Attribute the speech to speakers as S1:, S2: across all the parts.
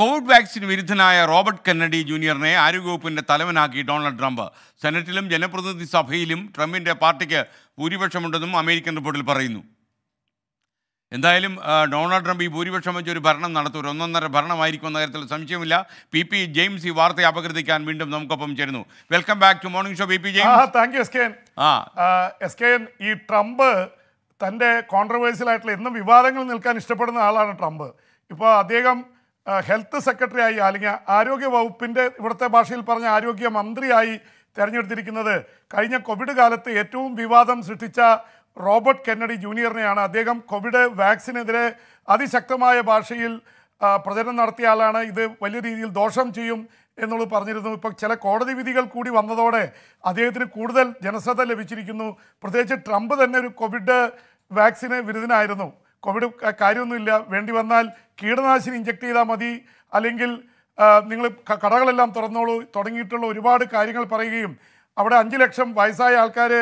S1: Covid vaccine വിരുദ്ധനായ Robert Kennedy ജൂനിയറിനെ ആരോഗ്യവകുപ്പിൻ്റെ തലവനാക്കി ഡൊണാൾഡ് ട്രംപ് സെനറ്റിലും ജനപ്രതിനിധി സഭയിലും ട്രംപിൻ്റെ പാർട്ടിക്ക് ഭൂരിപക്ഷമുണ്ടെന്നും അമേരിക്കൻ റിപ്പോർട്ടിൽ പറയുന്നു എന്തായാലും ഡൊണാൾഡ് ട്രംപ് ഈ ഭൂരിപക്ഷം വെച്ച് ഒരു ഭരണം നടത്തും ഒന്നൊന്നര ഭരണമായിരിക്കും എന്ന കാര്യത്തിൽ സംശയമില്ല പി പി ജെയിംസ് ഈ വാർത്തയെ അപകീർത്തിക്കാൻ വീണ്ടും നമുക്കൊപ്പം ചേരുന്നു welcome back to morning show P P James thank you S K S K ഈ ട്രംപ് തൻ്റെ
S2: കോൺട്രവേഴ്സ്യൽ ആയിട്ടുള്ള എന്നും വിവാദങ്ങൾ നിൽക്കാൻ ഇഷ്ടപ്പെടുന്ന ആളാണ് ട്രംപ് ഇപ്പോൾ അദ്ദേഹം ഹെൽത്ത് സെക്രട്ടറി ആയി അല്ലെങ്കിൽ ആരോഗ്യ വകുപ്പിൻ്റെ ഇവിടുത്തെ ഭാഷയിൽ പറഞ്ഞ ആരോഗ്യ മന്ത്രിയായി തിരഞ്ഞെടുത്തിരിക്കുന്നത് കഴിഞ്ഞ കോവിഡ് കാലത്ത് ഏറ്റവും വിവാദം സൃഷ്ടിച്ച റോബർട്ട് കെന്നഡി ജൂനിയറിനെയാണ് അദ്ദേഹം കോവിഡ് വാക്സിനെതിരെ അതിശക്തമായ ഭാഷയിൽ പ്രചരണം നടത്തിയ ആളാണ് ഇത് വലിയ രീതിയിൽ ദോഷം ചെയ്യും എന്നുള്ളത് പറഞ്ഞിരുന്നു ഇപ്പോൾ ചില കോടതി വിധികൾ കൂടി വന്നതോടെ അദ്ദേഹത്തിന് കൂടുതൽ ജനശ്രദ്ധ ലഭിച്ചിരിക്കുന്നു പ്രത്യേകിച്ച് ട്രംപ് തന്നെ ഒരു കോവിഡ് വാക്സിന് വിരുദ്ധനായിരുന്നു കോവിഡ് കാര്യമൊന്നുമില്ല വേണ്ടി വന്നാൽ കീടനാശിനി ഇഞ്ചക്ട് ചെയ്താൽ മതി അല്ലെങ്കിൽ നിങ്ങൾ കടകളെല്ലാം തുറന്നോളൂ തുടങ്ങിയിട്ടുള്ള ഒരുപാട് കാര്യങ്ങൾ പറയുകയും അവിടെ അഞ്ച് ലക്ഷം വയസ്സായ ആൾക്കാർ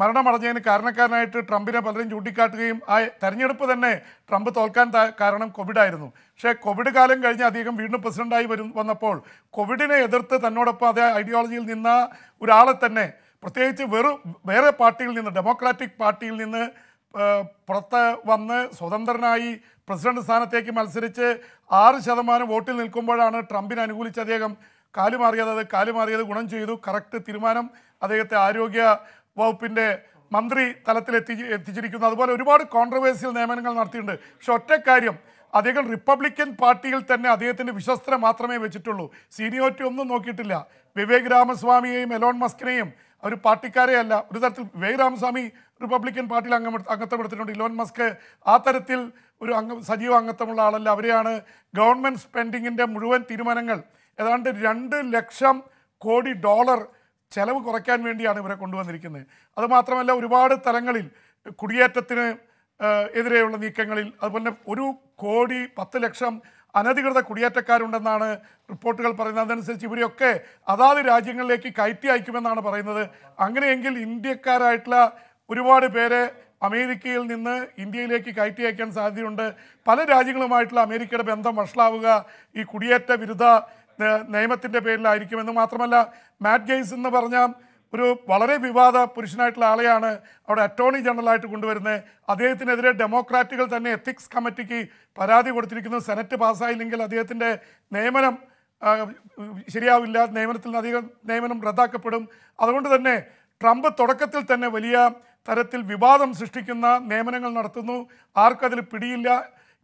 S2: മരണമടഞ്ഞതിന് കാരണക്കാരനായിട്ട് ട്രംപിനെ പലരും ചൂണ്ടിക്കാട്ടുകയും ആ തെരഞ്ഞെടുപ്പ് തന്നെ ട്രംപ് തോൽക്കാൻ കാരണം കോവിഡായിരുന്നു പക്ഷേ കോവിഡ് കാലം കഴിഞ്ഞ് അദ്ദേഹം വീണ്ടും പ്രസിഡന്റായി വരും വന്നപ്പോൾ കോവിഡിനെ എതിർത്ത് തന്നോടൊപ്പം അതേ ഐഡിയോളജിയിൽ നിന്ന ഒരാളെ തന്നെ പ്രത്യേകിച്ച് വെറും വേറെ പാർട്ടിയിൽ നിന്ന് ഡെമോക്രാറ്റിക് പാർട്ടിയിൽ നിന്ന് പുറത്ത് വന്ന് സ്വതന്ത്രനായി പ്രസിഡന്റ് സ്ഥാനത്തേക്ക് മത്സരിച്ച് ആറ് ശതമാനം വോട്ടിൽ നിൽക്കുമ്പോഴാണ് ട്രംപിനെ അനുകൂലിച്ച് അദ്ദേഹം കാലുമാറിയത് അത് കാലുമാറിയത് ഗുണം ചെയ്തു കറക്റ്റ് തീരുമാനം അദ്ദേഹത്തെ ആരോഗ്യ വകുപ്പിൻ്റെ മന്ത്രി തലത്തിൽ എത്തി എത്തിച്ചിരിക്കുന്നു അതുപോലെ ഒരുപാട് കോൺട്രവേഴ്സ്യൽ നിയമനങ്ങൾ നടത്തിയിട്ടുണ്ട് പക്ഷെ ഒറ്റക്കാര്യം അദ്ദേഹം റിപ്പബ്ലിക്കൻ പാർട്ടിയിൽ തന്നെ അദ്ദേഹത്തിൻ്റെ വിശ്വസ്തരെ മാത്രമേ വെച്ചിട്ടുള്ളൂ സീനിയോറിറ്റി ഒന്നും നോക്കിയിട്ടില്ല വിവേക് രാമസ്വാമിയെയും എലോൺ മസ്കിനെയും അവർ പാർട്ടിക്കാരെയല്ല ഒരു തരത്തിൽ വിവേക് രാമസ്വാമി റിപ്പബ്ലിക്കൻ പാർട്ടിയിൽ അംഗം അംഗത്വം എടുത്തിട്ടുണ്ട് ഇലോൺ മസ്ക് ആ തരത്തിൽ ഒരു അംഗം സജീവ അംഗത്വമുള്ള ആളല്ല അവരെയാണ് ഗവൺമെൻറ് സ്പെൻഡിങ്ങിൻ്റെ മുഴുവൻ തീരുമാനങ്ങൾ ഏതാണ്ട് രണ്ട് ലക്ഷം കോടി ഡോളർ ചെലവ് കുറയ്ക്കാൻ വേണ്ടിയാണ് ഇവരെ കൊണ്ടുവന്നിരിക്കുന്നത് അതുമാത്രമല്ല ഒരുപാട് തലങ്ങളിൽ കുടിയേറ്റത്തിന് എതിരെയുള്ള നീക്കങ്ങളിൽ അതുപോലെ ഒരു കോടി പത്ത് ലക്ഷം അനധികൃത കുടിയേറ്റക്കാരുണ്ടെന്നാണ് റിപ്പോർട്ടുകൾ പറയുന്നത് അതനുസരിച്ച് ഇവരെയൊക്കെ അതാത് രാജ്യങ്ങളിലേക്ക് കയറ്റി അയക്കുമെന്നാണ് പറയുന്നത് അങ്ങനെയെങ്കിൽ ഇന്ത്യക്കാരായിട്ടുള്ള ഒരുപാട് പേരെ അമേരിക്കയിൽ നിന്ന് ഇന്ത്യയിലേക്ക് കയറ്റി അയക്കാൻ സാധ്യതയുണ്ട് പല രാജ്യങ്ങളുമായിട്ടുള്ള അമേരിക്കയുടെ ബന്ധം വഷളാവുക ഈ കുടിയേറ്റ വിരുദ്ധ നിയമത്തിൻ്റെ പേരിലായിരിക്കുമെന്ന് മാത്രമല്ല മാറ്റ് ഗെയ്സ് എന്ന് പറഞ്ഞാൽ ഒരു വളരെ വിവാദ പുരുഷനായിട്ടുള്ള ആളെയാണ് അവിടെ അറ്റോർണി ജനറലായിട്ട് കൊണ്ടുവരുന്നത് അദ്ദേഹത്തിനെതിരെ ഡെമോക്രാറ്റുകൾ തന്നെ എത്തിക്സ് കമ്മിറ്റിക്ക് പരാതി കൊടുത്തിരിക്കുന്നു സെനറ്റ് പാസ്സായില്ലെങ്കിൽ അദ്ദേഹത്തിൻ്റെ നിയമനം ശരിയാവില്ല നിയമനത്തിൽ അധികം നിയമനം റദ്ദാക്കപ്പെടും അതുകൊണ്ട് തന്നെ ട്രംപ് തുടക്കത്തിൽ തന്നെ വലിയ തരത്തിൽ വിവാദം സൃഷ്ടിക്കുന്ന നിയമനങ്ങൾ നടത്തുന്നു ആർക്കതിൽ പിടിയില്ല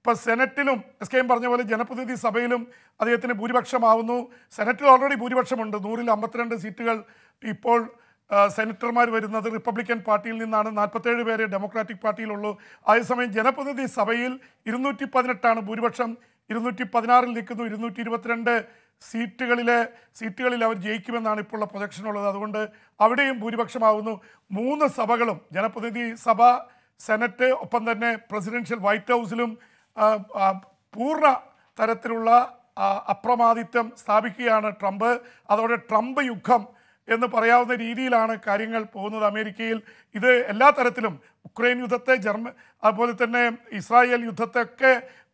S2: ഇപ്പോൾ സെനറ്റിലും എസ് കെ എം പറഞ്ഞ പോലെ ജനപ്രതിനിധി സഭയിലും അദ്ദേഹത്തിന് ഭൂരിപക്ഷമാവുന്നു സെനറ്റിൽ ഓൾറെഡി ഭൂരിപക്ഷമുണ്ട് നൂറിൽ അമ്പത്തിരണ്ട് സീറ്റുകൾ ഇപ്പോൾ സെനറ്റർമാർ വരുന്നത് റിപ്പബ്ലിക്കൻ പാർട്ടിയിൽ നിന്നാണ് നാൽപ്പത്തേഴ് പേര് ഡെമോക്രാറ്റിക് പാർട്ടിയിലുള്ളൂ അതേസമയം ജനപ്രതിനിധി സഭയിൽ ഇരുന്നൂറ്റി പതിനെട്ടാണ് ഭൂരിപക്ഷം ഇരുന്നൂറ്റി പതിനാറിൽ നിൽക്കുന്നു ഇരുന്നൂറ്റി ഇരുപത്തിരണ്ട് സീറ്റുകളിലെ സീറ്റുകളിൽ അവർ ജയിക്കുമെന്നാണ് ഇപ്പോഴുള്ള ഉള്ളത് അതുകൊണ്ട് അവിടെയും ഭൂരിപക്ഷമാവുന്നു മൂന്ന് സഭകളും ജനപ്രതിനിധി സഭ സെനറ്റ് ഒപ്പം തന്നെ പ്രസിഡൻഷ്യൽ വൈറ്റ് ഹൗസിലും പൂർണ്ണ തരത്തിലുള്ള അപ്രമാദിത്വം സ്ഥാപിക്കുകയാണ് ട്രംപ് അതോടെ ട്രംപ് യുദ്ധം എന്ന് പറയാവുന്ന രീതിയിലാണ് കാര്യങ്ങൾ പോകുന്നത് അമേരിക്കയിൽ ഇത് എല്ലാ തരത്തിലും ഉക്രൈൻ യുദ്ധത്തെ ജർമ്മ അതുപോലെ തന്നെ ഇസ്രായേൽ യുദ്ധത്തെയൊക്കെ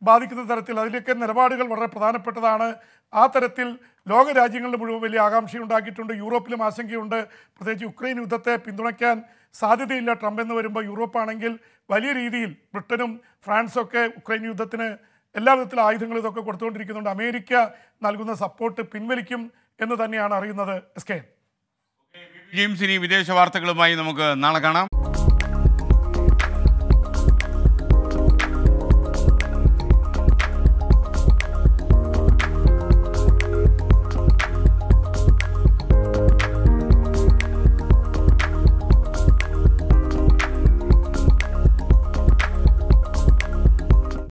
S2: ബാധിക്കുന്ന തരത്തിൽ അതിലൊക്കെ നിലപാടുകൾ വളരെ പ്രധാനപ്പെട്ടതാണ് ആ തരത്തിൽ ലോക രാജ്യങ്ങളിൽ മുഴുവൻ വലിയ ആകാംക്ഷയുണ്ടാക്കിയിട്ടുണ്ട് യൂറോപ്പിലും ആശങ്കയുണ്ട് പ്രത്യേകിച്ച് ഉക്രൈൻ യുദ്ധത്തെ പിന്തുണയ്ക്കാൻ സാധ്യതയില്ല ട്രംപ് എന്ന് വരുമ്പോൾ യൂറോപ്പാണെങ്കിൽ വലിയ രീതിയിൽ ബ്രിട്ടനും ഫ്രാൻസൊക്കെ ഉക്രൈൻ യുദ്ധത്തിന് എല്ലാ വിധത്തിലും ആയുധങ്ങൾ ഇതൊക്കെ കൊടുത്തുകൊണ്ടിരിക്കുന്നുണ്ട് അമേരിക്ക നൽകുന്ന സപ്പോർട്ട് പിൻവലിക്കും എന്ന് തന്നെയാണ് അറിയുന്നത് എസ് കെ
S1: ജിംസിനി വിദേശ വാർത്തകളുമായി നമുക്ക് നാളെ കാണാം